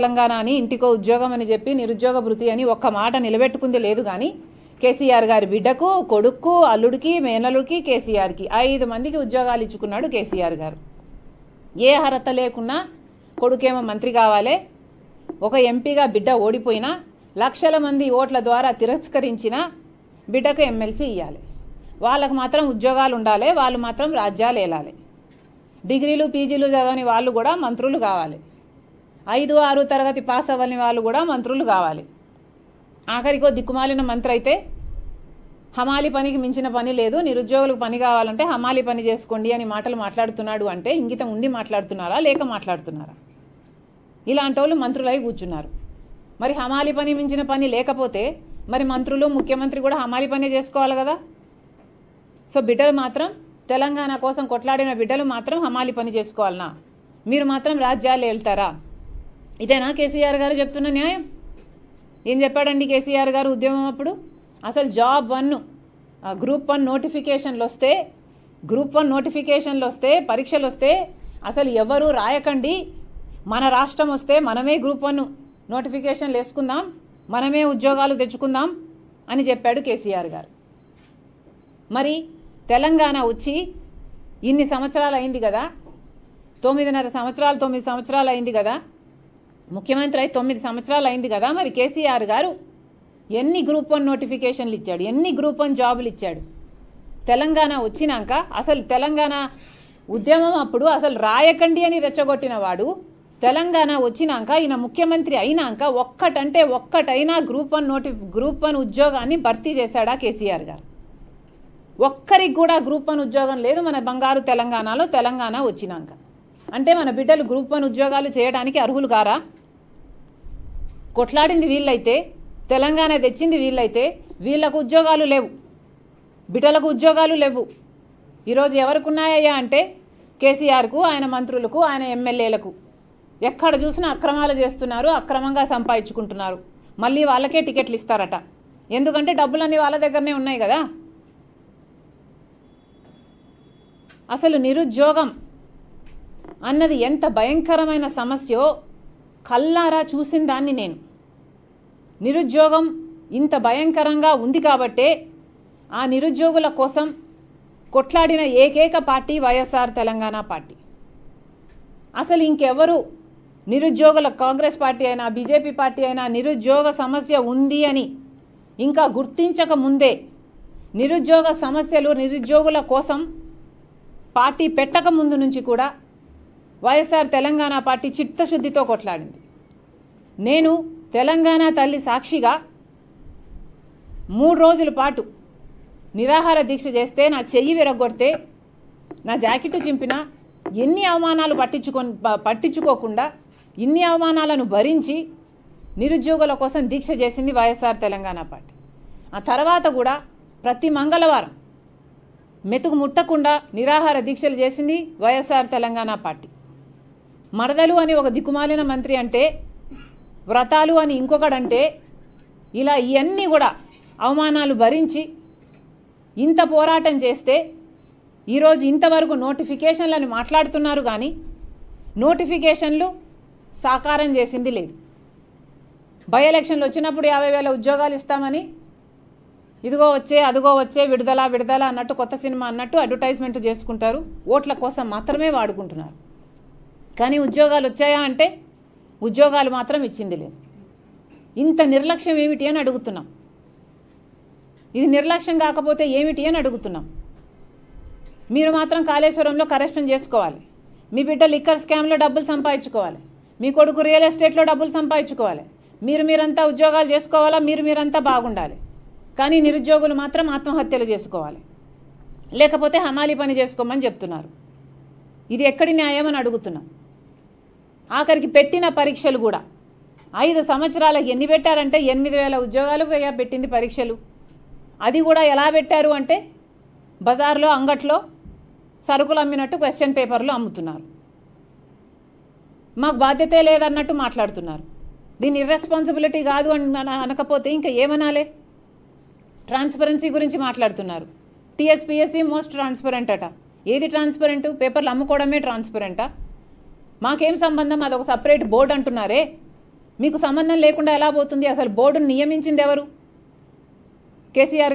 తెలంగాణ అని ఇంటికో ఉద్యోగం అని చెప్పి నిరుద్యోగ భృతి అని ఒక్క మాట నిలబెట్టుకుంది లేదు కానీ కేసీఆర్ గారి బిడ్డకు కొడుక్కు అల్లుడికి మేనలుడికి కేసీఆర్కి ఐదు మందికి ఉద్యోగాలు ఇచ్చుకున్నాడు కేసీఆర్ గారు ఏ అర్హత లేకున్నా కొడుకేమో మంత్రి కావాలి ఒక ఎంపీగా బిడ్డ ఓడిపోయినా లక్షల మంది ఓట్ల ద్వారా తిరస్కరించిన బిడ్డకు ఎమ్మెల్సీ ఇవ్వాలి వాళ్ళకు మాత్రం ఉద్యోగాలు ఉండాలి వాళ్ళు మాత్రం రాజ్యాలు ఏలాలి డిగ్రీలు పీజీలు చదవని వాళ్ళు కూడా మంత్రులు కావాలి ఐదు ఆరు తరగతి పాస్ అవ్వని వాళ్ళు కూడా మంత్రులు కావాలి ఆఖరికో దిక్కుమాలిన మంత్రి అయితే హమాలి పనికి మించిన పని లేదు నిరుద్యోగులకు పని కావాలంటే హమాలి పని చేసుకోండి అని మాటలు మాట్లాడుతున్నాడు అంటే ఇంగితం ఉండి మాట్లాడుతున్నారా లేక మాట్లాడుతున్నారా ఇలాంటి వాళ్ళు మంత్రులై కూర్చున్నారు మరి హమాలి పని మించిన పని లేకపోతే మరి మంత్రులు ముఖ్యమంత్రి కూడా హమాలి పనే చేసుకోవాలి కదా సో బిడ్డలు మాత్రం తెలంగాణ కోసం కొట్లాడిన బిడ్డలు మాత్రం హమాలి పని చేసుకోవాలనా మీరు మాత్రం రాజ్యాలు వెళ్తారా ఇదేనా కేసీఆర్ గారు చెప్తున్న న్యాయం ఏం చెప్పాడండి కేసీఆర్ గారు ఉద్యమం అప్పుడు అసలు జాబ్ వన్ గ్రూప్ వన్ నోటిఫికేషన్లు వస్తే గ్రూప్ వన్ నోటిఫికేషన్లు వస్తే పరీక్షలు వస్తే అసలు ఎవరు రాయకండి మన రాష్ట్రం వస్తే మనమే గ్రూప్ వన్ నోటిఫికేషన్లు వేసుకుందాం మనమే ఉద్యోగాలు తెచ్చుకుందాం అని చెప్పాడు కేసీఆర్ గారు మరి తెలంగాణ వచ్చి ఇన్ని సంవత్సరాలు అయింది కదా తొమ్మిదిన్నర సంవత్సరాలు తొమ్మిది సంవత్సరాలు అయింది కదా ముఖ్యమంత్రి అయి తొమ్మిది సంవత్సరాలు అయింది కదా మరి కేసీఆర్ గారు ఎన్ని గ్రూప్ వన్ నోటిఫికేషన్లు ఇచ్చాడు ఎన్ని గ్రూప్ వన్ జాబులు ఇచ్చాడు తెలంగాణ వచ్చినాక అసలు తెలంగాణ ఉద్యమం అప్పుడు అసలు రాయకండి అని రెచ్చగొట్టినవాడు తెలంగాణ వచ్చినాక ఈయన ముఖ్యమంత్రి అయినాక ఒక్కటంటే ఒక్కటైనా గ్రూప్ వన్ నోటి గ్రూప్ వన్ ఉద్యోగాన్ని భర్తీ చేశాడా కేసీఆర్ గారు ఒక్కరికి కూడా గ్రూప్ వన్ ఉద్యోగం లేదు మన బంగారు తెలంగాణలో తెలంగాణ వచ్చినాక అంటే మన బిడ్డలు గ్రూప్ వన్ ఉద్యోగాలు చేయడానికి అర్హులు కారా కొట్లాడింది వీళ్ళైతే తెలంగాణ తెచ్చింది వీళ్ళైతే వీళ్ళకు ఉద్యోగాలు లేవు బిడ్డలకు ఉద్యోగాలు లేవు ఈరోజు ఎవరికున్నాయ్యా అంటే కేసీఆర్కు ఆయన మంత్రులకు ఆయన ఎమ్మెల్యేలకు ఎక్కడ చూసినా అక్రమాలు చేస్తున్నారు అక్రమంగా సంపాదించుకుంటున్నారు మళ్ళీ వాళ్ళకే టికెట్లు ఇస్తారట ఎందుకంటే డబ్బులన్నీ వాళ్ళ దగ్గరనే ఉన్నాయి కదా అసలు నిరుద్యోగం అన్నది ఎంత భయంకరమైన సమస్యో కల్లారా చూసిన దాన్ని నేను నిరుద్యోగం ఇంత భయంకరంగా ఉంది కాబట్టే ఆ నిరుద్యోగుల కోసం కొట్లాడిన ఏకైక పార్టీ వైఎస్ఆర్ తెలంగాణ పార్టీ అసలు ఇంకెవరు నిరుద్యోగుల కాంగ్రెస్ పార్టీ అయినా బీజేపీ పార్టీ అయినా నిరుద్యోగ సమస్య ఉంది అని ఇంకా గుర్తించక ముందే నిరుద్యోగ సమస్యలు నిరుద్యోగుల కోసం పార్టీ పెట్టక ముందు నుంచి కూడా వైఎస్ఆర్ తెలంగాణ పార్టీ చిత్తశుద్ధితో కొట్లాడింది నేను తెలంగాణ తల్లి సాక్షిగా మూడు రోజుల పాటు నిరాహార దీక్ష చేస్తే నా చెయ్యి విరగొడితే నా జాకెట్ చింపిన ఎన్ని అవమానాలు పట్టించుకో పట్టించుకోకుండా ఇన్ని అవమానాలను భరించి నిరుద్యోగుల కోసం దీక్ష చేసింది వైఎస్ఆర్ తెలంగాణ పార్టీ ఆ తర్వాత కూడా ప్రతి మంగళవారం మెతుకు ముట్టకుండా నిరాహార దీక్షలు చేసింది వైఎస్ఆర్ తెలంగాణ పార్టీ మరదలు అని ఒక దిక్కుమాలిన మంత్రి అంటే వ్రతాలు అని ఇంకొకడంటే ఇలా ఇవన్నీ కూడా అవమానాలు భరించి ఇంత పోరాటం చేస్తే ఈరోజు ఇంతవరకు నోటిఫికేషన్లని మాట్లాడుతున్నారు కానీ నోటిఫికేషన్లు సాకారం చేసింది లేదు బై ఎలక్షన్లు వచ్చినప్పుడు యాభై వేల ఉద్యోగాలు ఇస్తామని ఇదిగో వచ్చే అదిగో వచ్చే విడుదల విడుదల అన్నట్టు కొత్త సినిమా అన్నట్టు అడ్వర్టైజ్మెంట్ చేసుకుంటారు ఓట్ల కోసం మాత్రమే వాడుకుంటున్నారు కానీ ఉద్యోగాలు వచ్చాయా అంటే ఉద్యోగాలు మాత్రం ఇచ్చింది లేదు ఇంత నిర్లక్ష్యం ఏమిటి అని అడుగుతున్నాం ఇది నిర్లక్ష్యం కాకపోతే ఏమిటి అని అడుగుతున్నాం మీరు మాత్రం కాళేశ్వరంలో కరెక్షన్ చేసుకోవాలి మీ బిడ్డ లిక్కర్ స్కామ్లో డబ్బులు సంపాదించుకోవాలి మీ కొడుకు రియల్ ఎస్టేట్లో డబ్బులు సంపాదించుకోవాలి మీరు మీరంతా ఉద్యోగాలు చేసుకోవాలా మీరు మీరంతా బాగుండాలి కానీ నిరుద్యోగులు మాత్రం ఆత్మహత్యలు చేసుకోవాలి లేకపోతే హమాలి పని చేసుకోమని చెప్తున్నారు ఇది ఎక్కడి న్యాయం అని అడుగుతున్నాం ఆఖరికి పెట్టిన పరీక్షలు కూడా ఐదు సంవత్సరాలకు ఎన్ని పెట్టారంటే ఎనిమిది వేల ఉద్యోగాలుగా పెట్టింది పరీక్షలు అది కూడా ఎలా పెట్టారు అంటే బజార్లో అంగట్లో సరుకులు అమ్మినట్టు క్వశ్చన్ పేపర్లు అమ్ముతున్నారు మాకు బాధ్యతే లేదన్నట్టు మాట్లాడుతున్నారు దీని ఇర్రెస్పాన్సిబిలిటీ కాదు అని అనకపోతే ఇంకా ఏమనాలే ట్రాన్స్పరెన్సీ గురించి మాట్లాడుతున్నారు టీఎస్పిఎస్సి మోస్ట్ ట్రాన్స్పరెంట్ అట ఏది ట్రాన్స్పరెంటు పేపర్లు అమ్ముకోవడమే ట్రాన్స్పరెంటా మాకేం సంబంధం అదొక సపరేట్ బోర్డు అంటున్నారే మీకు సంబంధం లేకుండా ఎలా పోతుంది అసలు బోర్డును నియమించింది ఎవరు కేసీఆర్